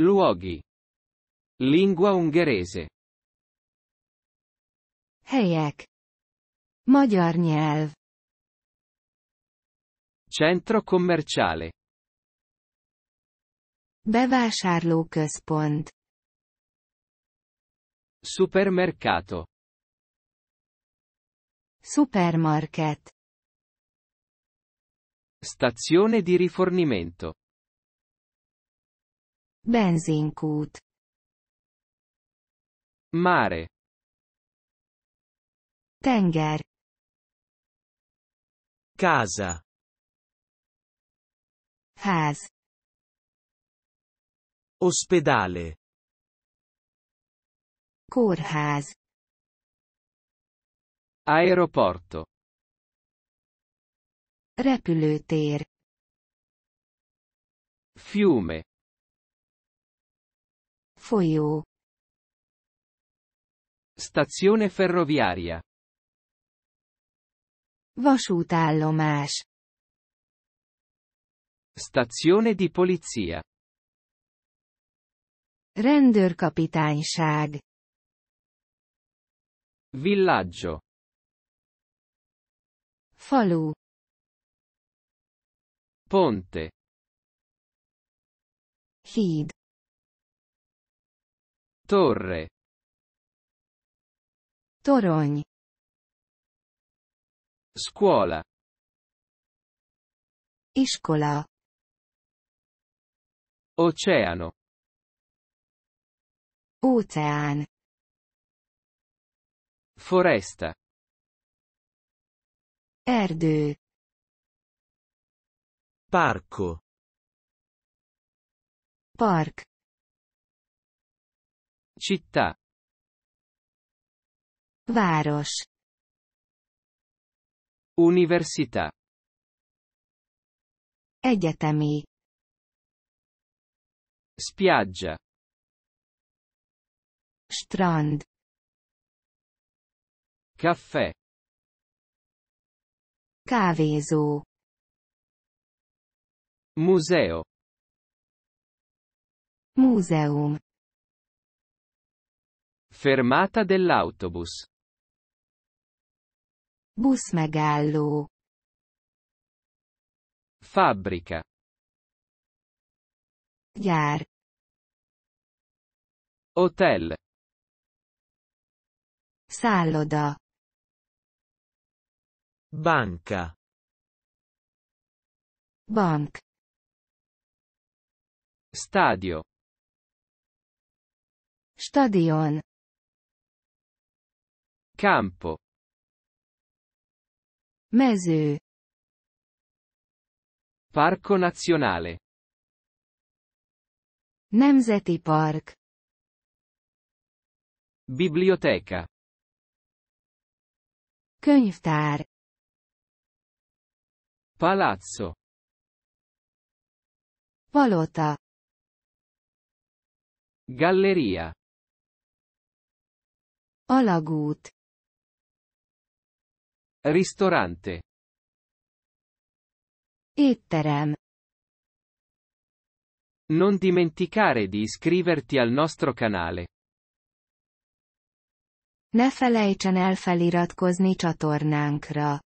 Luoghi. Lingua ungherese. Helyek. Magyar nyelv. Centro commerciale. Bevásárlóközpont. Supermercato. Supermarket. Stazione di rifornimento. Benzinkút. Mare. Tenger. Casa. Ház. Ospedale. Kórház. Aeroporto. Repülőtér. Fiume. For you. Stazione ferroviaria. Vasútállomás. Stazione di polizia. Rendőrkapitányság. Villaggio. Falu. Ponte. Híd. Torre. Torony. Scuola. Iscola. Oceano. Óceán. Foresta. Erdő. Parco. Park. Città. Város. Università. Egyetemi. Spiaggia. Strand. Caffè. Kávézó. Museo. Museum. Fermata dell'autobus. Buszmegálló. Fabbrica. Gyár. Hotel. Szálloda. Banca. Bank. Stadio. Stadion campo mező parco nazionale nemzeti park biblioteca könyvtár palazzo palota galleria alagút Ristorante. Itterem. Non dimenticare di iscriverti al nostro canale. Ne felejtsen el feliratkozni csatornánkra.